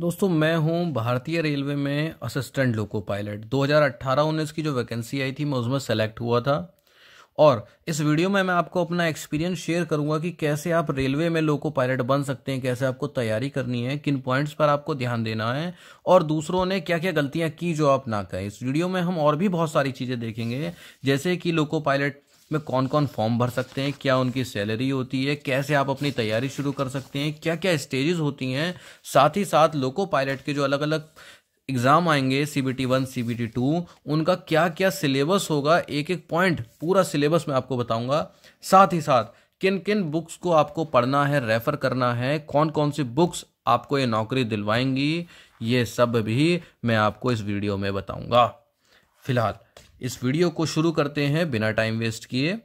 दोस्तों मैं हूं भारतीय रेलवे में असिस्टेंट लोको पायलट 2018-19 की जो वैकेंसी आई थी मैं उसमें सेलेक्ट हुआ था और इस वीडियो में मैं आपको अपना एक्सपीरियंस शेयर करूंगा कि कैसे आप रेलवे में लोको पायलट बन सकते हैं कैसे आपको तैयारी करनी है किन पॉइंट्स पर आपको ध्यान देना है और दूसरों ने क्या क्या गलतियां की जो आप ना करें इस वीडियो में हम और भी बहुत सारी चीज़ें देखेंगे जैसे कि लोको पायलट में कौन कौन फॉर्म भर सकते हैं क्या उनकी सैलरी होती है कैसे आप अपनी तैयारी शुरू कर सकते हैं क्या क्या स्टेजेस होती हैं साथ ही साथ लोको पायलट के जो अलग अलग एग्ज़ाम आएंगे C B T one C B T two उनका क्या क्या सिलेबस होगा एक एक पॉइंट पूरा सिलेबस मैं आपको बताऊंगा साथ ही साथ किन किन बुक्स को आपको पढ़ना है रेफ़र करना है कौन कौन सी बुक्स आपको ये नौकरी दिलवाएंगी ये सब भी मैं आपको इस वीडियो में बताऊंगा फिलहाल इस वीडियो को शुरू करते हैं बिना टाइम वेस्ट किए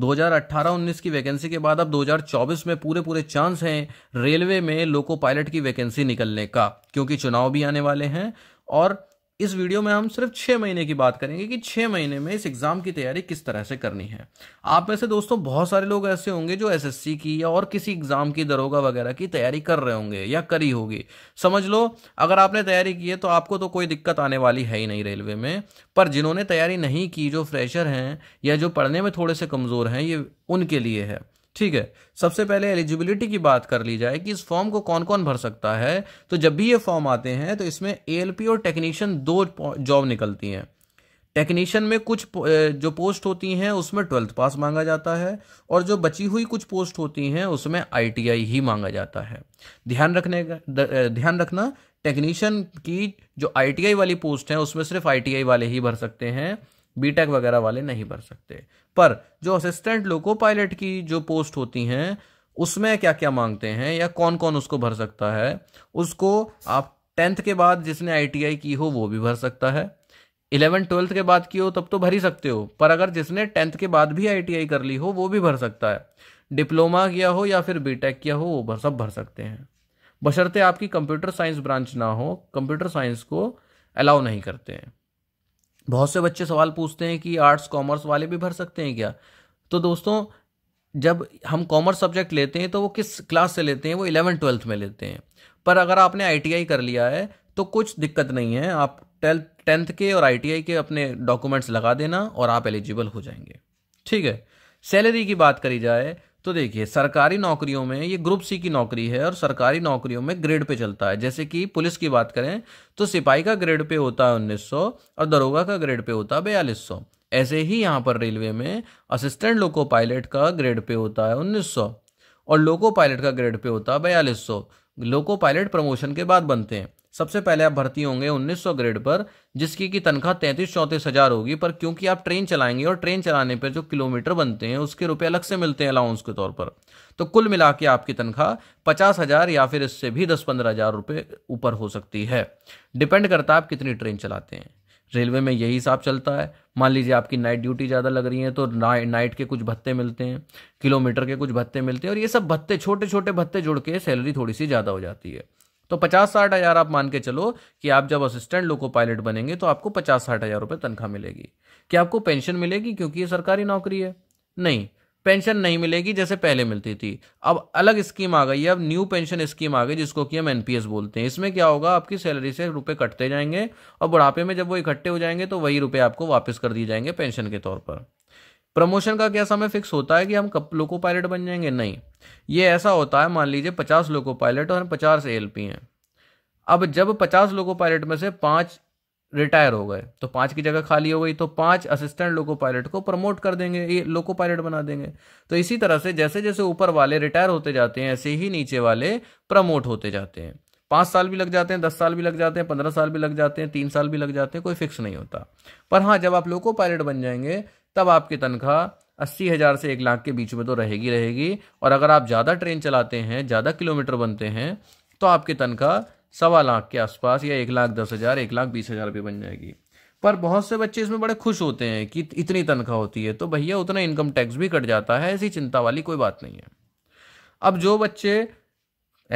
2018-19 की वैकेंसी के बाद अब 2024 में पूरे पूरे चांस हैं रेलवे में लोको पायलट की वैकेंसी निकलने का क्योंकि चुनाव भी आने वाले हैं और इस वीडियो में हम सिर्फ छः महीने की बात करेंगे कि छः महीने में इस एग्ज़ाम की तैयारी किस तरह से करनी है आप में से दोस्तों बहुत सारे लोग ऐसे होंगे जो एसएससी की या और किसी एग्ज़ाम की दरोगा वगैरह की तैयारी कर रहे होंगे या करी होगी समझ लो अगर आपने तैयारी की है तो आपको तो कोई दिक्कत आने वाली है ही नहीं रेलवे में पर जिन्होंने तैयारी नहीं की जो फ्रेशर हैं या जो पढ़ने में थोड़े से कमज़ोर हैं ये उनके लिए है ठीक है सबसे पहले एलिजिबिलिटी की बात कर ली जाए कि इस फॉर्म को कौन कौन भर सकता है तो जब भी ये फॉर्म आते हैं तो इसमें ए और टेक्नीशियन दो जॉब निकलती हैं टेक्नीशियन में कुछ जो पोस्ट होती हैं उसमें ट्वेल्थ पास मांगा जाता है और जो बची हुई कुछ पोस्ट होती हैं उसमें आईटीआई ही मांगा जाता है ध्यान रखने का ध्यान रखना टेक्नीशियन की जो आईटीआई वाली पोस्ट है उसमें सिर्फ आईटीआई वाले ही भर सकते हैं बीटेक e वगैरह वाले नहीं भर सकते पर जो असिस्टेंट लोको पायलट की जो पोस्ट होती हैं उसमें क्या क्या मांगते हैं या कौन कौन उसको भर सकता है उसको आप टेंथ के बाद जिसने आईटीआई की हो वो भी भर सकता है इलेवन ट्वेल्थ के बाद की हो तब तो भर ही सकते हो पर अगर जिसने टेंथ के बाद भी आईटीआई कर ली हो वो भी भर सकता है डिप्लोमा किया हो या फिर बीटेक e किया हो वो भर सब भर सकते हैं बशर्ते आपकी कंप्यूटर साइंस ब्रांच ना हो कंप्यूटर साइंस को अलाउ नहीं करते हैं बहुत से बच्चे सवाल पूछते हैं कि आर्ट्स कॉमर्स वाले भी भर सकते हैं क्या तो दोस्तों जब हम कॉमर्स सब्जेक्ट लेते हैं तो वो किस क्लास से लेते हैं वो इलेवन ट्वेल्थ में लेते हैं पर अगर आपने आई कर लिया है तो कुछ दिक्कत नहीं है आप ट्वेल्थ टेंथ के और आई के अपने डॉक्यूमेंट्स लगा देना और आप एलिजिबल हो जाएंगे ठीक है सैलरी की बात करी जाए तो देखिए सरकारी नौकरियों में ये ग्रुप सी की नौकरी है और सरकारी नौकरियों में ग्रेड पे चलता है जैसे कि पुलिस की बात करें तो सिपाही का ग्रेड पे होता है उन्नीस और दरोगा का ग्रेड पे होता है बयालीस ऐसे ही यहाँ पर रेलवे में असिस्टेंट लोको पायलट का ग्रेड पे होता है उन्नीस और लोको पायलट का ग्रेड पे होता है बयालीस लोको पायलट प्रमोशन के बाद बनते हैं सबसे पहले आप भर्ती होंगे 1900 ग्रेड पर जिसकी की तनख्वाह तैंतीस चौंतीस हज़ार होगी पर क्योंकि आप ट्रेन चलाएंगे और ट्रेन चलाने पर जो किलोमीटर बनते हैं उसके रुपये अलग से मिलते हैं अलाउंस के तौर पर तो कुल मिला के आपकी तनख्वाह पचास हज़ार या फिर इससे भी दस पंद्रह हज़ार रुपये ऊपर हो सकती है डिपेंड करता है आप कितनी ट्रेन चलाते हैं रेलवे में यही हिसाब चलता है मान लीजिए आपकी नाइट ड्यूटी ज़्यादा लग रही है तो ना, नाइट के कुछ भत्ते मिलते हैं किलोमीटर के कुछ भत्ते मिलते हैं और ये सब भत्ते छोटे छोटे भत्ते जुड़ के सैलरी थोड़ी सी ज़्यादा हो जाती है तो पचास साठ हज़ार आप मान के चलो कि आप जब असिस्टेंट लोको पायलट बनेंगे तो आपको पचास साठ हज़ार रुपये तनख्वाह मिलेगी क्या आपको पेंशन मिलेगी क्योंकि ये सरकारी नौकरी है नहीं पेंशन नहीं मिलेगी जैसे पहले मिलती थी अब अलग स्कीम आ गई है अब न्यू पेंशन स्कीम आ गई जिसको कि हम एनपीएस बोलते हैं इसमें क्या होगा आपकी सैलरी से रुपए कटते जाएंगे और बुढ़ापे में जब वो इकट्ठे हो जाएंगे तो वही रुपए आपको वापस कर दिए जाएंगे पेंशन के तौर पर प्रमोशन का क्या समय फिक्स होता है कि हम कब लोको पायलट बन जाएंगे नहीं ये ऐसा होता है मान लीजिए पचास लोको पायलट और पचास ए हैं अब जब पचास लोको पायलट में से पाँच रिटायर हो गए तो पाँच की जगह खाली हो गई तो पाँच असिस्टेंट लोको पायलट को प्रमोट कर देंगे ये लोको पायलट बना देंगे तो इसी तरह से जैसे जैसे ऊपर वाले रिटायर होते जाते हैं ऐसे ही नीचे वाले प्रमोट होते जाते हैं पाँच साल भी लग जाते हैं दस साल भी लग जाते हैं पंद्रह साल भी लग जाते हैं तीन साल भी लग जाते हैं कोई फिक्स नहीं होता पर हाँ जब आप लोको पायलट बन जाएंगे तब आपकी तनख्वाह अस्सी हज़ार से एक लाख के बीच में तो रहेगी रहेगी और अगर आप ज़्यादा ट्रेन चलाते हैं ज़्यादा किलोमीटर बनते हैं तो आपकी तनख्वाह सवा लाख के आसपास या एक लाख दस हज़ार एक लाख बीस हज़ार रुपये बन जाएगी पर बहुत से बच्चे इसमें बड़े खुश होते हैं कि इतनी तनख्वाह होती है तो भैया उतना इनकम टैक्स भी कट जाता है ऐसी चिंता वाली कोई बात नहीं है अब जो बच्चे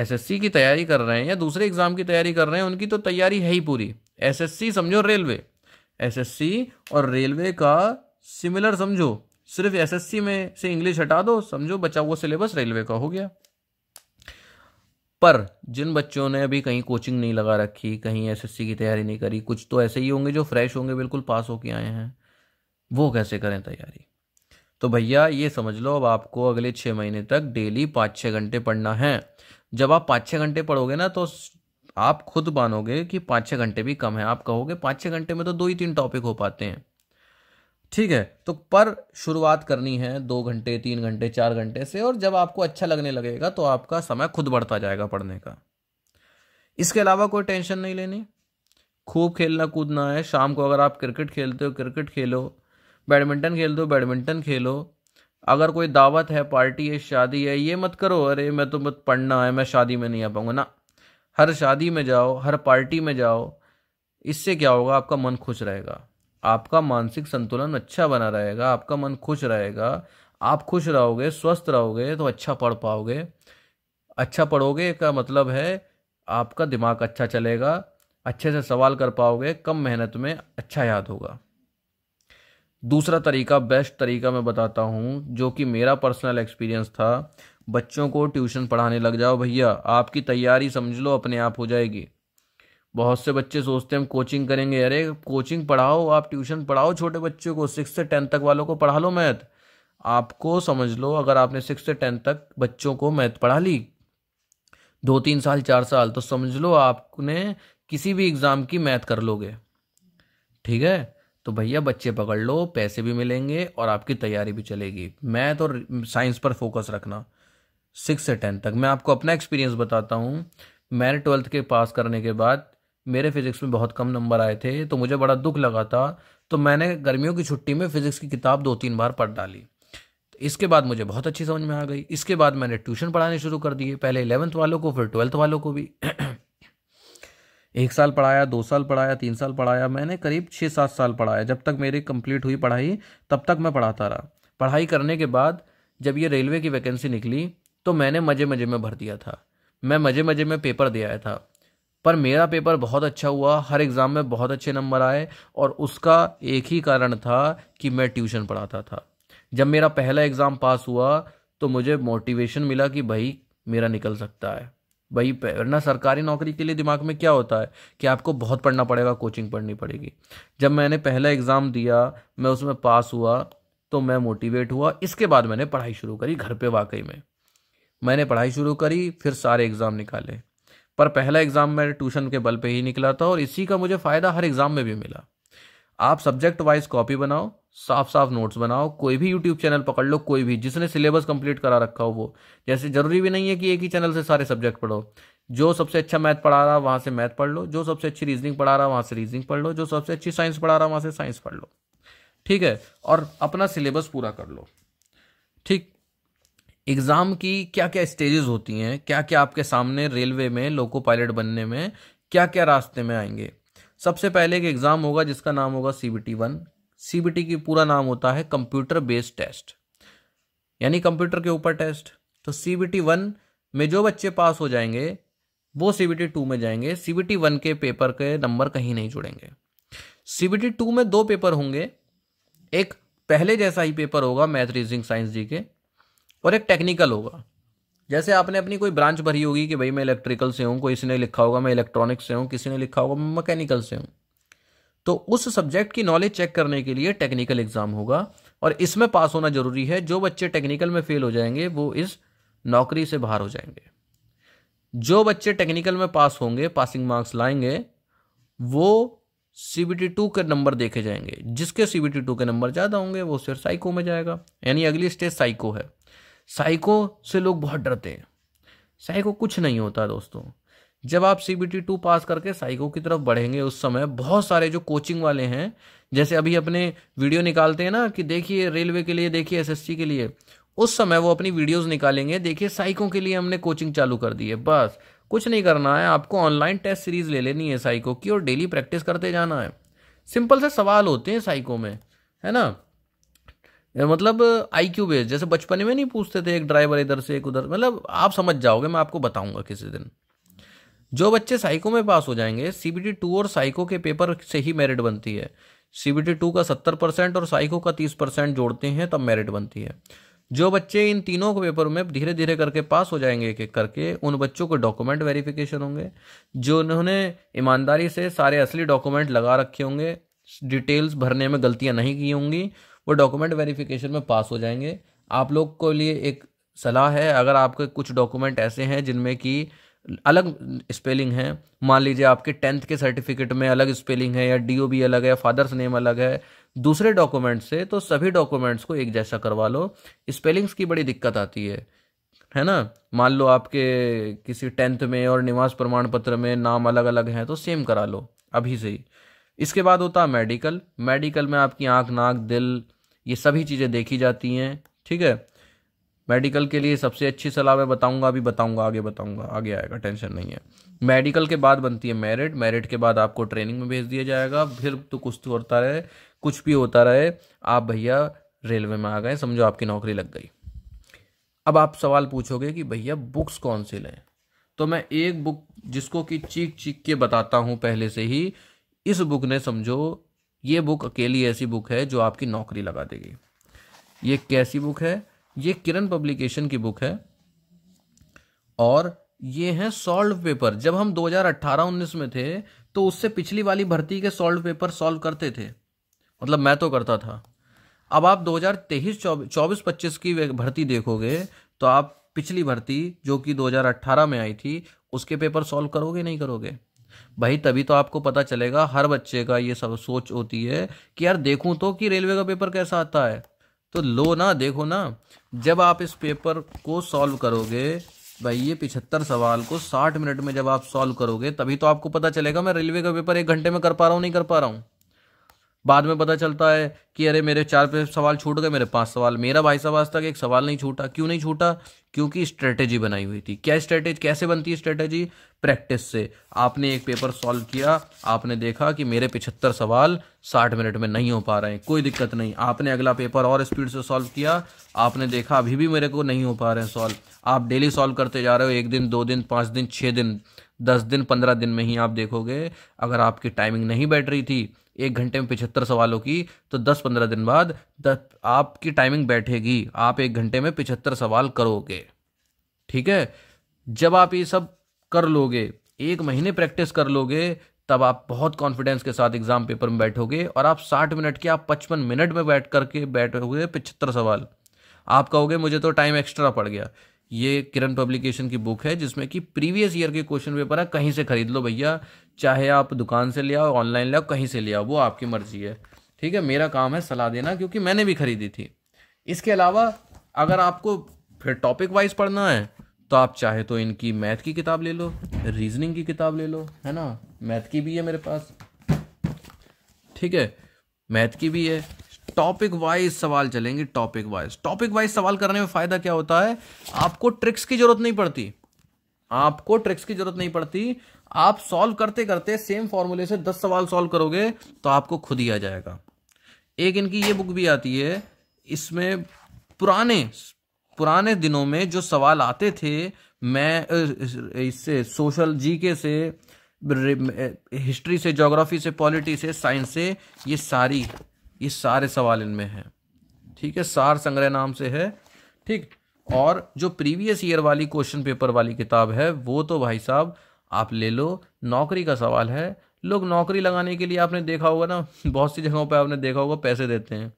एसएससी की तैयारी कर रहे हैं या दूसरे एग्ज़ाम की तैयारी कर रहे हैं उनकी तो तैयारी है ही पूरी एसएससी समझो रेलवे एसएससी और रेलवे का सिमिलर समझो सिर्फ एसएससी में से इंग्लिश हटा दो समझो बचा हुआ सिलेबस रेलवे का हो गया पर जिन बच्चों ने अभी कहीं कोचिंग नहीं लगा रखी कहीं एसएससी की तैयारी नहीं करी कुछ तो ऐसे ही होंगे जो फ्रेश होंगे बिल्कुल पास होके आए हैं वो कैसे करें तैयारी तो भैया ये समझ लो अब आपको अगले छः महीने तक डेली पाँच छः घंटे पढ़ना है जब आप पाँच छः घंटे पढ़ोगे ना तो आप खुद मानोगे कि पाँच छः घंटे भी कम है आप कहोगे पाँच छः घंटे में तो दो ही तीन टॉपिक हो पाते हैं ठीक है तो पर शुरुआत करनी है दो घंटे तीन घंटे चार घंटे से और जब आपको अच्छा लगने लगेगा तो आपका समय खुद बढ़ता जाएगा पढ़ने का इसके अलावा कोई टेंशन नहीं लेनी खूब खेलना कूदना है शाम को अगर आप क्रिकेट खेलते हो क्रिकेट खेलो बैडमिंटन खेलते हो बैडमिंटन खेलो अगर कोई दावत है पार्टी है शादी है ये मत करो अरे मैं तो मत पढ़ना है मैं शादी में नहीं आ पाऊंगा ना हर शादी में जाओ हर पार्टी में जाओ इससे क्या होगा आपका मन खुश रहेगा आपका मानसिक संतुलन अच्छा बना रहेगा आपका मन खुश रहेगा आप खुश रहोगे स्वस्थ रहोगे तो अच्छा पढ़ पाओगे अच्छा पढ़ोगे का मतलब है आपका दिमाग अच्छा चलेगा अच्छे से सवाल कर पाओगे कम मेहनत में अच्छा याद होगा दूसरा तरीका बेस्ट तरीका मैं बताता हूँ जो कि मेरा पर्सनल एक्सपीरियंस था बच्चों को ट्यूशन पढ़ाने लग जाओ भैया आपकी तैयारी समझ लो अपने आप हो जाएगी बहुत से बच्चे सोचते हैं हम कोचिंग करेंगे अरे कोचिंग पढ़ाओ आप ट्यूशन पढ़ाओ छोटे बच्चों को सिक्स से टेंथ तक वालों को पढ़ा लो मैथ आपको समझ लो अगर आपने सिक्स से टेंथ तक बच्चों को मैथ पढ़ा ली दो तीन साल चार साल तो समझ लो आपने किसी भी एग्ज़ाम की मैथ कर लोगे ठीक है तो भैया बच्चे पकड़ लो पैसे भी मिलेंगे और आपकी तैयारी भी चलेगी मैथ और साइंस पर फोकस रखना सिक्स से टेंथ तक मैं आपको अपना एक्सपीरियंस बताता हूँ मैंने ट्वेल्थ के पास करने के बाद मेरे फिज़िक्स में बहुत कम नंबर आए थे तो मुझे बड़ा दुख लगा था तो मैंने गर्मियों की छुट्टी में फ़िज़िक्स की किताब दो तीन बार पढ़ डाली तो इसके बाद मुझे बहुत अच्छी समझ में आ गई इसके बाद मैंने ट्यूशन पढ़ाने शुरू कर दिए पहले इलेवंथ वालों को फिर ट्वेल्थ वालों को भी एक साल पढ़ाया दो साल पढ़ाया तीन साल पढ़ाया मैंने करीब छः सात साल पढ़ाया जब तक मेरी कंप्लीट हुई पढ़ाई तब तक मैं पढ़ाता रहा पढ़ाई करने के बाद जब ये रेलवे की वैकेंसी निकली तो मैंने मज़े मज़े में भर दिया था मैं मज़े मज़े में पेपर दे आया था पर मेरा पेपर बहुत अच्छा हुआ हर एग्ज़ाम में बहुत अच्छे नंबर आए और उसका एक ही कारण था कि मैं ट्यूशन पढ़ाता था जब मेरा पहला एग्ज़ाम पास हुआ तो मुझे मोटिवेशन मिला कि भाई मेरा निकल सकता है भाई वरना सरकारी नौकरी के लिए दिमाग में क्या होता है कि आपको बहुत पढ़ना पड़ेगा कोचिंग पढ़नी पड़ेगी जब मैंने पहला एग्ज़ाम दिया मैं उसमें पास हुआ तो मैं मोटिवेट हुआ इसके बाद मैंने पढ़ाई शुरू करी घर पे वाकई में मैंने पढ़ाई शुरू करी फिर सारे एग्ज़ाम निकाले पर पहला एग्ज़ाम मैं ट्यूशन के बल पे ही निकला था और इसी का मुझे फ़ायदा हर एग्ज़ाम में भी मिला आप सब्जेक्ट वाइज कॉपी बनाओ साफ साफ नोट्स बनाओ कोई भी यूट्यूब चैनल पकड़ लो कोई भी जिसने सिलेबस कंप्लीट करा रखा हो वो जैसे ज़रूरी भी नहीं है कि एक ही चैनल से सारे सब्जेक्ट पढ़ो जो सबसे अच्छा मैथ पढ़ा रहा वहाँ से मैथ पढ़ लो जो सबसे अच्छी रीजनिंग पढ़ा रहा वहाँ से रीजनिंग पढ़ लो जो सबसे अच्छी साइंस पढ़ा रहा वहाँ से साइंस पढ़ लो ठीक है और अपना सिलेबस पूरा कर लो ठीक एग्ज़ाम की क्या क्या स्टेजेस होती हैं क्या क्या आपके सामने रेलवे में लोको पायलट बनने में क्या क्या रास्ते में आएंगे सबसे पहले एक एग्ज़ाम होगा जिसका नाम होगा C B T one C B T की पूरा नाम होता है कंप्यूटर बेस्ड टेस्ट यानी कंप्यूटर के ऊपर टेस्ट तो सी बी टी वन में जो बच्चे पास हो जाएंगे वो सी बी टी टू में जाएंगे सी बी टी वन के पेपर के नंबर कहीं नहीं जुड़ेंगे सी बी टी टू में दो पेपर होंगे एक पहले जैसा ही पेपर होगा math reasoning science G K और एक टेक्निकल होगा जैसे आपने अपनी कोई ब्रांच भरी होगी कि भाई मैं इलेक्ट्रिकल से हूँ कोई ने लिखा होगा मैं इलेक्ट्रॉनिक्स से हूँ किसी ने लिखा होगा मैं मैकेनिकल से हूँ तो उस सब्जेक्ट की नॉलेज चेक करने के लिए टेक्निकल एग्जाम होगा और इसमें पास होना जरूरी है जो बच्चे टेक्निकल में फेल हो जाएंगे वो इस नौकरी से बाहर हो जाएंगे जो बच्चे टेक्निकल में पास होंगे पासिंग मार्क्स लाएंगे वो सी बी टी टू के नंबर देखे जाएंगे जिसके सी बी टी टू के नंबर ज़्यादा होंगे वो सिर्फ साइको में जाएगा यानी अगली स्टेज साइको है साइको से लोग बहुत डरते हैं साइको कुछ नहीं होता दोस्तों जब आप C B T two pass करके साइको की तरफ बढ़ेंगे उस समय बहुत सारे जो कोचिंग वाले हैं जैसे अभी अपने वीडियो निकालते हैं ना कि देखिए रेलवे के लिए देखिए एस के लिए उस समय वो अपनी वीडियोस निकालेंगे देखिए साइको के लिए हमने कोचिंग चालू कर दी है बस कुछ नहीं करना है आपको ऑनलाइन टेस्ट सीरीज ले लेनी है साइको की और डेली प्रैक्टिस करते जाना है सिंपल से सवाल होते हैं साइको में है ना मतलब आई क्यू बेस्ड जैसे बचपन में नहीं पूछते थे एक ड्राइवर इधर से एक उधर मतलब आप समझ जाओगे मैं आपको बताऊंगा किसी दिन जो बच्चे साइको में पास हो जाएंगे सीबीटी टू और साइको के पेपर से ही मेरिट बनती है सीबीटी टू का सत्तर परसेंट और साइको का तीस परसेंट जोड़ते हैं तब मेरिट बनती है जो बच्चे इन तीनों के पेपर में धीरे धीरे करके पास हो जाएंगे एक एक करके उन बच्चों के डॉक्यूमेंट वेरिफिकेशन होंगे जो उन्होंने ईमानदारी से सारे असली डॉक्यूमेंट लगा रखे होंगे डिटेल्स भरने में गलतियां नहीं की होंगी वो डॉक्यूमेंट वेरिफिकेशन में पास हो जाएंगे आप लोग को लिए एक सलाह है अगर आपके कुछ डॉक्यूमेंट ऐसे हैं जिनमें कि अलग स्पेलिंग है मान लीजिए आपके टेंथ के सर्टिफिकेट में अलग स्पेलिंग है या बी अलग है फादर्स नेम अलग है दूसरे डॉक्यूमेंट से तो सभी डॉक्यूमेंट्स को एक जैसा करवा लो स्पेलिंग्स की बड़ी दिक्कत आती है है ना मान लो आपके किसी टेंथ में और निवास प्रमाण पत्र में नाम अलग अलग हैं तो सेम करा लो अभी से ही इसके बाद होता है मेडिकल मेडिकल में आपकी आँख नाक दिल ये सभी चीज़ें देखी जाती हैं ठीक है मेडिकल के लिए सबसे अच्छी सलाह मैं बताऊंगा अभी बताऊंगा आगे बताऊंगा आगे आएगा टेंशन नहीं है मेडिकल के बाद बनती है मेरिट मेरिट के बाद आपको ट्रेनिंग में भेज दिया जाएगा फिर तो कुछ तो होता रहे कुछ भी होता रहे आप भैया रेलवे में आ गए समझो आपकी नौकरी लग गई अब आप सवाल पूछोगे कि भैया बुक्स कौन सी लें तो मैं एक बुक जिसको कि चीख चीख के बताता हूँ पहले से ही इस बुक ने समझो ये बुक अकेली ऐसी बुक है जो आपकी नौकरी लगा देगी ये कैसी बुक है ये किरण पब्लिकेशन की बुक है और ये है सॉल्व पेपर जब हम 2018-19 में थे तो उससे पिछली वाली भर्ती के सॉल्व पेपर सॉल्व करते थे मतलब मैं तो करता था अब आप 2023 24 25 की भर्ती देखोगे तो आप पिछली भर्ती जो कि 2018 में आई थी उसके पेपर सॉल्व करोगे नहीं करोगे भाई तभी तो आपको पता चलेगा हर बच्चे का ये सब सोच होती है कि यार देखूँ तो कि रेलवे का पेपर कैसा आता है तो लो ना देखो ना जब आप इस पेपर को सॉल्व करोगे भाई ये पिछहत्तर सवाल को साठ मिनट में जब आप सॉल्व करोगे तभी तो आपको पता चलेगा मैं रेलवे का पेपर एक घंटे में कर पा रहा हूँ नहीं कर पा रहा हूँ बाद में पता चलता है कि अरे मेरे चार पे सवाल छूट गए मेरे पांच सवाल मेरा भाई साहब आज तक एक सवाल नहीं छूटा क्यों नहीं छूटा क्योंकि स्ट्रेटेजी बनाई हुई थी क्या स्ट्रेटेजी कैसे बनती है स्ट्रेटेजी प्रैक्टिस से आपने एक पेपर सॉल्व किया आपने देखा कि मेरे पिछहत्तर सवाल साठ मिनट में नहीं हो पा रहे हैं कोई दिक्कत नहीं आपने अगला पेपर और स्पीड से सॉल्व किया आपने देखा अभी भी मेरे को नहीं हो पा रहे हैं सॉल्व आप डेली सॉल्व करते जा रहे हो एक दिन दो दिन पाँच दिन छः दिन दस दिन पंद्रह दिन में ही आप देखोगे अगर आपकी टाइमिंग नहीं बैठ रही थी एक घंटे में पिछहत्तर सवालों की तो दस पंद्रह दिन बाद दस आपकी टाइमिंग बैठेगी आप एक घंटे में पिछहत्तर सवाल करोगे ठीक है जब आप ये सब कर लोगे एक महीने प्रैक्टिस कर लोगे तब आप बहुत कॉन्फिडेंस के साथ एग्जाम पेपर में बैठोगे और आप साठ मिनट के आप पचपन मिनट में बैठ करके बैठोगे पिछहत्तर सवाल आप कहोगे मुझे तो टाइम एक्स्ट्रा पड़ गया ये किरण पब्लिकेशन की बुक है जिसमें कि प्रीवियस ईयर के क्वेश्चन पेपर है कहीं से खरीद लो भैया चाहे आप दुकान से ले आओ ऑनलाइन ले आओ कहीं से ले आओ वो आपकी मर्जी है ठीक है मेरा काम है सलाह देना क्योंकि मैंने भी खरीदी थी इसके अलावा अगर आपको फिर टॉपिक वाइज पढ़ना है तो आप चाहे तो इनकी मैथ की किताब ले लो रीजनिंग की किताब ले लो है ना मैथ की भी है मेरे पास ठीक है मैथ की भी है टॉपिक वाइज सवाल चलेंगे टॉपिक वाइज टॉपिक वाइज सवाल करने में फ़ायदा क्या होता है आपको ट्रिक्स की जरूरत नहीं पड़ती आपको ट्रिक्स की जरूरत नहीं पड़ती आप सॉल्व करते करते सेम फॉर्मूले से दस सवाल सॉल्व करोगे तो आपको खुद ही आ जाएगा एक इनकी ये बुक भी आती है इसमें पुराने पुराने दिनों में जो सवाल आते थे मैं इससे सोशल जीके से हिस्ट्री से जोग्राफी से पॉलिटी से साइंस से ये सारी ये सारे सवाल इनमें हैं ठीक है सार संग्रह नाम से है ठीक और जो प्रीवियस ईयर वाली क्वेश्चन पेपर वाली किताब है वो तो भाई साहब आप ले लो नौकरी का सवाल है लोग नौकरी लगाने के लिए आपने देखा होगा ना बहुत सी जगहों पे आपने देखा होगा पैसे देते हैं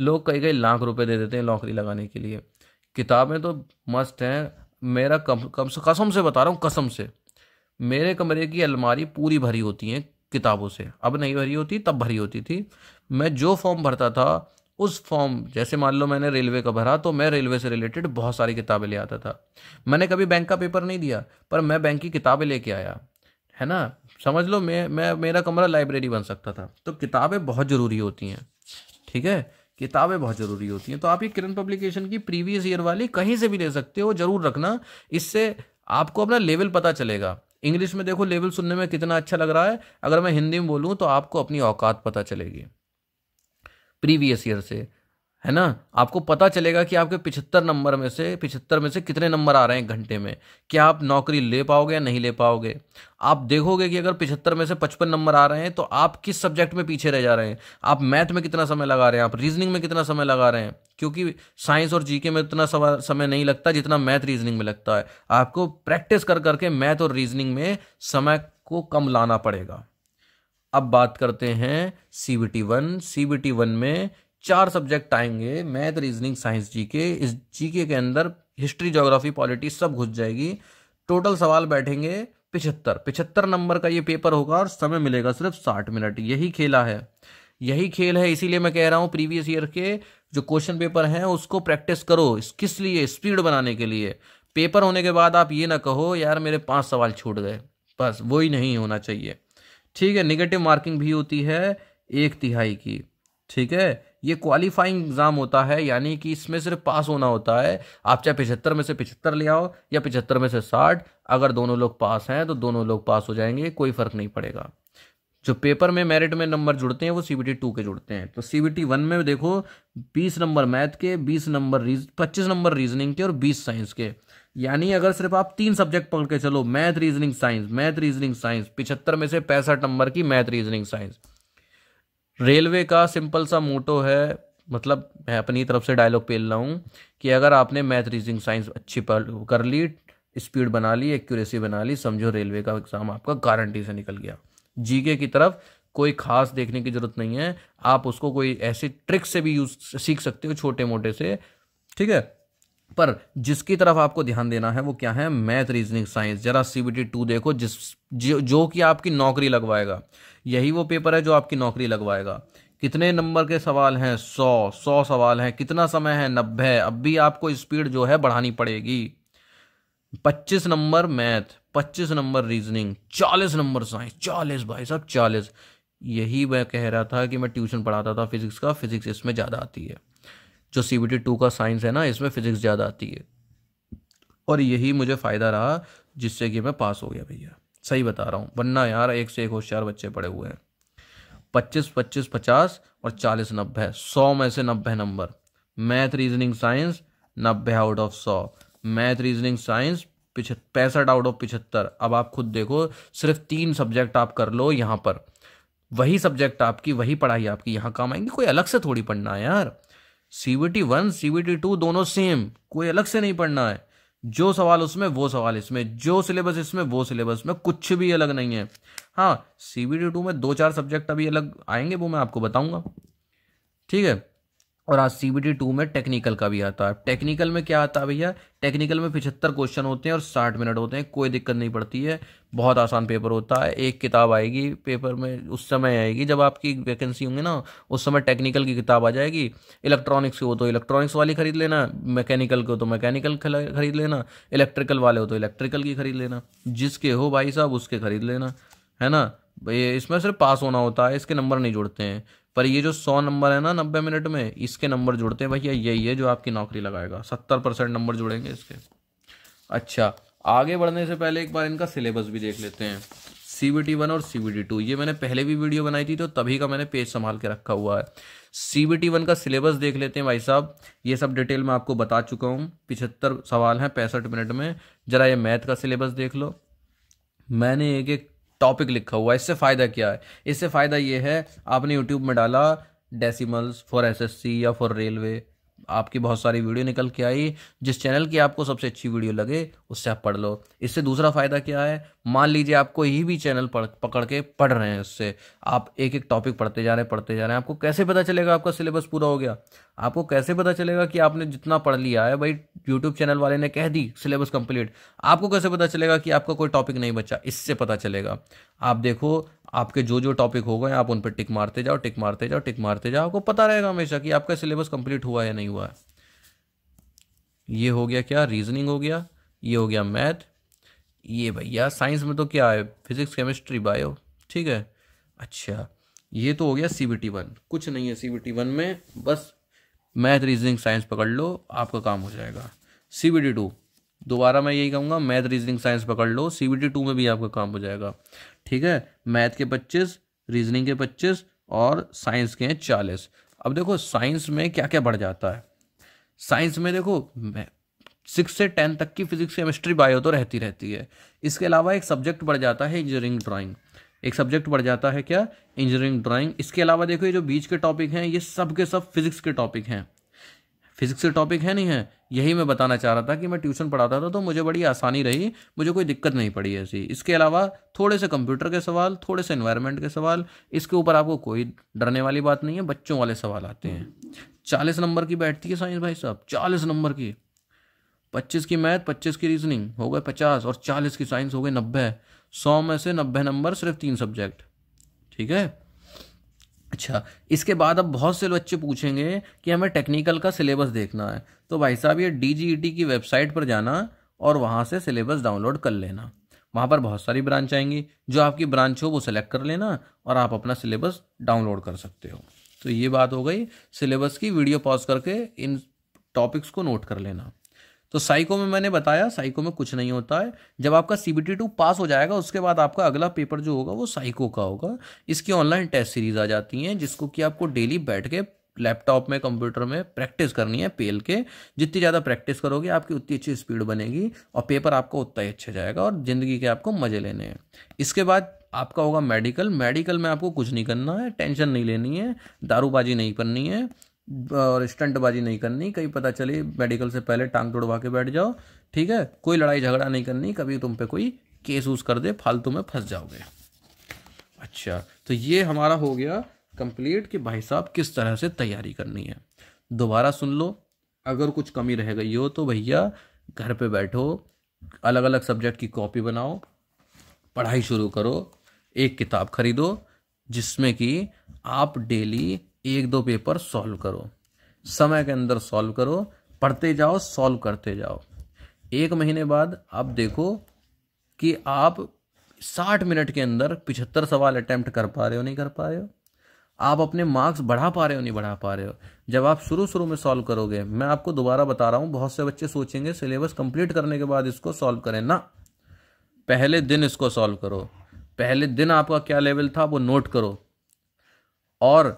लोग कई कई लाख रुपए दे देते हैं नौकरी लगाने के लिए किताबें तो मस्त हैं मेरा कम कम से कसम से बता रहा हूँ कसम से मेरे कमरे की अलमारी पूरी भरी होती हैं किताबों से अब नहीं भरी होती तब भरी होती थी मैं जो फॉर्म भरता था उस फॉर्म जैसे मान लो मैंने रेलवे का भरा तो मैं रेलवे से रिलेटेड बहुत सारी किताबें ले आता था मैंने कभी बैंक का पेपर नहीं दिया पर मैं बैंक की किताबें लेके आया है ना समझ लो मैं मैं मेरा कमरा लाइब्रेरी बन सकता था तो किताबें बहुत ज़रूरी होती हैं ठीक है किताबें बहुत ज़रूरी होती हैं तो आप ये किरण पब्लिकेशन की प्रीवियस ईयर वाली कहीं से भी ले सकते हो ज़रूर रखना इससे आपको अपना लेवल पता चलेगा इंग्लिश में देखो लेवल सुनने में कितना अच्छा लग रहा है अगर मैं हिंदी में बोलूँ तो आपको अपनी औकात पता चलेगी प्रीवियस ईयर से है ना आपको पता चलेगा कि आपके पिछहत्तर नंबर में से पिछहत्तर में से कितने नंबर आ रहे हैं घंटे में क्या आप नौकरी ले पाओगे या नहीं ले पाओगे आप देखोगे कि अगर पिछहत्तर में से पचपन नंबर आ रहे हैं तो आप किस सब्जेक्ट में पीछे रह जा रहे हैं आप मैथ में कितना समय लगा रहे हैं आप रीजनिंग में कितना समय लगा रहे हैं क्योंकि साइंस और जीके में उतना समय नहीं लगता जितना मैथ रीजनिंग में लगता है आपको प्रैक्टिस कर करके मैथ और रीजनिंग में समय को कम लाना पड़ेगा अब बात करते हैं C B T one C B T one में चार सब्जेक्ट आएंगे मैथ रीजनिंग साइंस जी के इस जी के अंदर हिस्ट्री जोग्राफी पॉलिटी सब घुस जाएगी टोटल सवाल बैठेंगे पिछहत्तर पिछहत्तर नंबर का ये पेपर होगा और समय मिलेगा सिर्फ साठ मिनट यही खेला है यही खेल है इसीलिए मैं कह रहा हूँ प्रीवियस ईयर के जो क्वेश्चन पेपर हैं उसको प्रैक्टिस करो किस लिए स्पीड बनाने के लिए पेपर होने के बाद आप ये ना कहो यार मेरे पाँच सवाल छूट गए बस वही नहीं होना चाहिए ठीक है निगेटिव मार्किंग भी होती है एक तिहाई की ठीक है ये क्वालिफाइंग एग्जाम होता है यानी कि इसमें सिर्फ पास होना होता है आप चाहे पिछहत्तर में से पिछहत्तर ले आओ या पिछहत्तर में से साठ अगर दोनों लोग पास हैं तो दोनों लोग पास हो जाएंगे कोई फर्क नहीं पड़ेगा जो पेपर में मेरिट में नंबर जुड़ते हैं वो सी बी टी टू के जुड़ते हैं तो सी बी टी वन में देखो बीस नंबर मैथ के बीस नंबर रीज पच्चीस नंबर रीजनिंग के और बीस साइंस के यानी अगर सिर्फ आप तीन सब्जेक्ट पकड़ के चलो math reasoning science math reasoning science पिछहत्तर में से पैंसठ नंबर की मैथ रीजनिंग साइंस रेलवे का सिंपल सा मोटो है मतलब मैं अपनी तरफ से डायलॉग पेल रहा हूँ कि अगर आपने मैथ रीजनिंग साइंस अच्छी कर ली स्पीड बना ली एक्यूरेसी बना ली समझो रेलवे का एग्ज़ाम आपका गारंटी से निकल गया जीके की तरफ कोई खास देखने की ज़रूरत नहीं है आप उसको कोई ऐसे ट्रिक से भी यूज सीख सकते हो छोटे मोटे से ठीक है पर जिसकी तरफ आपको ध्यान देना है वो क्या है मैथ रीजनिंग साइंस जरा सी बी टी टू देखो जिस जो, जो कि आपकी नौकरी लगवाएगा यही वो पेपर है जो आपकी नौकरी लगवाएगा कितने नंबर के सवाल हैं सौ सौ सवाल हैं कितना समय है नब्बे अब भी आपको स्पीड जो है बढ़ानी पड़ेगी पच्चीस नंबर मैथ पच्चीस नंबर रीजनिंग चालीस नंबर साइंस चालीस भाई साहब चालीस यही मैं कह रहा था कि मैं ट्यूशन पढ़ाता था फिजिक्स का फिजिक्स इसमें ज़्यादा आती है जो सी बी टी टू का साइंस है ना इसमें फिजिक्स ज़्यादा आती है और यही मुझे फ़ायदा रहा जिससे कि मैं पास हो गया भैया सही बता रहा हूँ वरना यार एक से एक होशियार बच्चे पड़े हुए हैं पच्चीस पच्चीस पचास और चालीस नब्बे सौ में से नब्बे नंबर मैथ रीजनिंग साइंस नब्बे आउट ऑफ सौ मैथ रीजनिंग साइंस पिछहत्तर पैंसठ आउट ऑफ पिछहत्तर अब आप खुद देखो सिर्फ तीन सब्जेक्ट आप कर लो यहाँ पर वही सब्जेक्ट आपकी वही पढ़ाई आपकी यहाँ काम आएंगी कोई अलग से थोड़ी पढ़ना है यार सीबीटी वन सीबीटी टू दोनों सेम कोई अलग से नहीं पढ़ना है जो सवाल उसमें वो सवाल इसमें जो सिलेबस इसमें वो सिलेबस में कुछ भी अलग नहीं है हाँ सी बी टी टू में दो चार सब्जेक्ट अभी अलग आएंगे वो मैं आपको बताऊंगा ठीक है और आज सी बी टू में टेक्निकल का भी आता है टेक्निकल में क्या आता है भैया टेक्निकल में पिछहत्तर क्वेश्चन होते हैं और साठ मिनट होते हैं कोई दिक्कत नहीं पड़ती है बहुत आसान पेपर होता है एक किताब आएगी पेपर में उस समय आएगी जब आपकी वैकेंसी होंगी ना उस समय टेक्निकल की किताब आ जाएगी इलेक्ट्रॉनिक्स की हो तो इलेक्ट्रॉनिक्स वाली खरीद लेना मैकेनिकल की हो तो मैकेनिकल खरीद लेना इलेक्ट्रिकल वाले हो तो इलेक्ट्रिकल की खरीद लेना जिसके हो भाई साहब उसके खरीद लेना है ना इसमें सिर्फ पास होना होता है इसके नंबर नहीं जुड़ते हैं पर ये जो सौ नंबर है ना नब्बे मिनट में इसके नंबर जुड़ते हैं भैया यही है जो आपकी नौकरी लगाएगा सत्तर परसेंट नंबर जुड़ेंगे इसके अच्छा आगे बढ़ने से पहले एक बार इनका सिलेबस भी देख लेते हैं सी बी टी वन और सी बी टी टू ये मैंने पहले भी वीडियो बनाई थी तो तभी का मैंने पेज संभाल के रखा हुआ है सी बी टी वन का सिलेबस देख लेते हैं भाई साहब ये सब डिटेल मैं आपको बता चुका हूँ पिछहत्तर सवाल हैं पैंसठ मिनट में ज़रा ये मैथ का सिलेबस देख लो मैंने एक एक टॉपिक लिखा हुआ है इससे फ़ायदा क्या है इससे फ़ायदा ये है आपने यूट्यूब में डाला डेसिमल्स फॉर एसएससी या फॉर रेलवे आपकी बहुत सारी वीडियो निकल के आई जिस चैनल की आपको सबसे अच्छी वीडियो लगे उससे आप पढ़ लो इससे दूसरा फ़ायदा क्या है मान लीजिए आप कोई भी चैनल पढ़ पकड़ के पढ़ रहे हैं उससे आप एक एक टॉपिक पढ़ते जा रहे हैं पढ़ते जा रहे हैं आपको कैसे पता चलेगा आपका सिलेबस पूरा हो गया आपको कैसे पता चलेगा कि आपने जितना पढ़ लिया है भाई यूट्यूब चैनल वाले ने कह दी सिलेबस कंप्लीट आपको कैसे पता चलेगा कि आपका कोई टॉपिक नहीं बचा इससे पता चलेगा आप देखो आपके जो जो टॉपिक हो गए आप उन पर टिक मारते जाओ टिक मारते जाओ टिक मारते जाओ आपको पता रहेगा हमेशा कि आपका सिलेबस कंप्लीट हुआ या नहीं हुआ है ये हो गया क्या रीजनिंग हो गया ये हो गया मैथ ये भैया साइंस में तो क्या है फिजिक्स केमिस्ट्री बायो ठीक है अच्छा ये तो हो गया सी बी टी वन कुछ नहीं है सी बी टी वन में बस मैथ रीजनिंग साइंस पकड़ लो आपका काम हो जाएगा सी बी टी टू दोबारा मैं यही कहूँगा मैथ रीजनिंग साइंस पकड़ लो सी बी टी टू में भी आपका काम हो जाएगा ठीक है मैथ के पच्चीस रीजनिंग के पच्चीस और साइंस के हैं चालीस अब देखो साइंस में क्या क्या बढ़ जाता है साइंस में देखो सिक्स से टेन तक की फिजिक्स केमिस्ट्री बायो तो रहती रहती है इसके अलावा एक सब्जेक्ट बढ़ जाता है इंजीनियरिंग ड्राइंग एक सब्जेक्ट बढ़ जाता है क्या इंजीनियरिंग ड्राइंग इसके अलावा देखो ये जो बीच के टॉपिक हैं ये सब के सब फिजिक्स के टॉपिक हैं फिजिक्स टॉपिक है नहीं है यही मैं बताना चाह रहा था कि मैं ट्यूशन पढ़ाता था तो मुझे बड़ी आसानी रही मुझे कोई दिक्कत नहीं पड़ी ऐसी इसके अलावा थोड़े से कंप्यूटर के सवाल थोड़े से इन्वायरमेंट के सवाल इसके ऊपर आपको कोई डरने वाली बात नहीं है बच्चों वाले सवाल आते हैं चालीस नंबर की बैठती है साइंस भाई साहब चालीस नंबर की पच्चीस की मैथ पच्चीस की रीजनिंग हो गए पचास और चालीस की साइंस हो गए नब्बे सौ में से नब्बे नंबर सिर्फ तीन सब्जेक्ट ठीक है अच्छा इसके बाद अब बहुत से बच्चे पूछेंगे कि हमें टेक्निकल का सिलेबस देखना है तो भाई साहब ये डी e की वेबसाइट पर जाना और वहाँ से सिलेबस डाउनलोड कर लेना वहाँ पर बहुत सारी ब्रांच आएंगी जो आपकी ब्रांच हो वो सिलेक्ट कर लेना और आप अपना सिलेबस डाउनलोड कर सकते हो तो ये बात हो गई सिलेबस की वीडियो पॉज करके इन टॉपिक्स को नोट कर लेना तो साइको में मैंने बताया साइको में कुछ नहीं होता है जब आपका C B T two pass हो जाएगा उसके बाद आपका अगला पेपर जो होगा वो साइको का होगा इसकी ऑनलाइन टेस्ट सीरीज आ जाती हैं जिसको कि आपको डेली बैठ के लैपटॉप में कंप्यूटर में प्रैक्टिस करनी है पेल के जितनी ज़्यादा प्रैक्टिस करोगे आपकी उतनी अच्छी स्पीड बनेगी और पेपर आपका उतना ही अच्छा जाएगा और ज़िंदगी के आपको मज़े लेने हैं इसके बाद आपका होगा मेडिकल मेडिकल में आपको कुछ नहीं करना है टेंशन नहीं लेनी है दारूबाजी नहीं करनी है और स्टंटबाजी नहीं करनी कहीं पता चले मेडिकल से पहले टांग तोड़वा के बैठ जाओ ठीक है कोई लड़ाई झगड़ा नहीं करनी कभी तुम पे कोई केस उस कर दे फालतू में फंस जाओगे अच्छा तो ये हमारा हो गया कंप्लीट कि भाई साहब किस तरह से तैयारी करनी है दोबारा सुन लो अगर कुछ कमी रह गई हो तो भैया घर पे बैठो अलग अलग सब्जेक्ट की कॉपी बनाओ पढ़ाई शुरू करो एक किताब खरीदो जिसमें कि आप डेली एक दो पेपर सॉल्व करो समय के अंदर सॉल्व करो पढ़ते जाओ सॉल्व करते जाओ एक महीने बाद आप देखो कि आप साठ मिनट के अंदर पिछहत्तर सवाल अटैम्प्ट कर पा रहे हो नहीं कर पा रहे हो आप अपने मार्क्स बढ़ा पा रहे हो नहीं बढ़ा पा रहे हो जब आप शुरू शुरू में सॉल्व करोगे मैं आपको दोबारा बता रहा हूँ बहुत से बच्चे सोचेंगे सिलेबस कंप्लीट करने के बाद इसको सॉल्व करें ना पहले दिन इसको सॉल्व करो पहले दिन आपका क्या लेवल था वो नोट करो और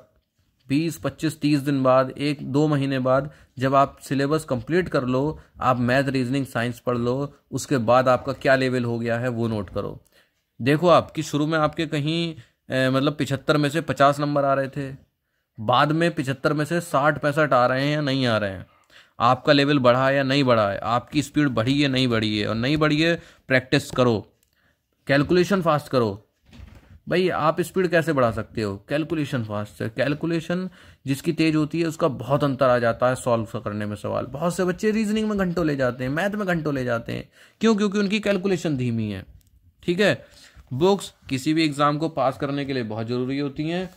बीस पच्चीस तीस दिन बाद एक दो महीने बाद जब आप सिलेबस कंप्लीट कर लो आप मैथ रीजनिंग साइंस पढ़ लो उसके बाद आपका क्या लेवल हो गया है वो नोट करो देखो आप कि शुरू में आपके कहीं ए, मतलब पिछहत्तर में से पचास नंबर आ रहे थे बाद में पिछहत्तर में से साठ पैंसठ आ रहे हैं या नहीं आ रहे हैं आपका लेवल बढ़ा है या नहीं बढ़ा है आपकी स्पीड बढ़ी है नहीं बढ़ी है और नहीं बढ़ी है प्रैक्टिस करो कैलकुलेशन फास्ट करो भाई आप स्पीड कैसे बढ़ा सकते हो कैलकुलेशन फास्ट है कैलकुलेशन जिसकी तेज होती है उसका बहुत अंतर आ जाता है सॉल्व करने में सवाल बहुत से बच्चे रीजनिंग में घंटों ले जाते हैं मैथ में घंटों ले जाते हैं क्यों क्योंकि उनकी कैलकुलेशन धीमी है ठीक है बुक्स किसी भी एग्ज़ाम को पास करने के लिए बहुत ज़रूरी होती हैं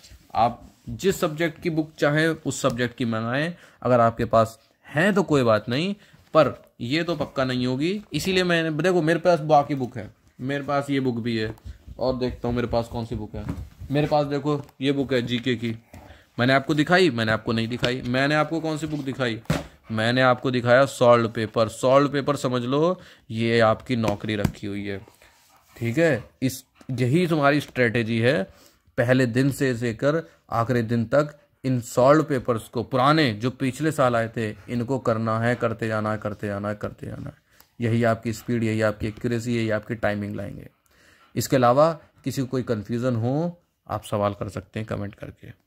आप जिस सब्जेक्ट की बुक चाहें उस सब्जेक्ट की मंगाएं अगर आपके पास हैं तो कोई बात नहीं पर यह तो पक्का नहीं होगी इसीलिए मैंने देखो मेरे पास बाकी बुक है मेरे पास ये बुक भी है और देखता हूँ मेरे पास कौन सी बुक है मेरे पास देखो ये बुक है जीके की मैंने आपको दिखाई मैंने आपको नहीं दिखाई मैंने आपको कौन सी बुक दिखाई मैंने आपको दिखाया सॉल्ड पेपर सॉल्ड पेपर समझ लो ये आपकी नौकरी रखी हुई है ठीक है इस यही तुम्हारी स्ट्रेटेजी है पहले दिन से लेकर आखिरी दिन तक इन सॉल्व पेपर्स को पुराने जो पिछले साल आए थे इनको करना है करते जाना है करते जाना है करते जाना है यही आपकी स्पीड यही आपकी एक्यूरेसी यही आपकी टाइमिंग लाएंगे इसके अलावा किसी को कोई कन्फ्यूज़न हो आप सवाल कर सकते हैं कमेंट करके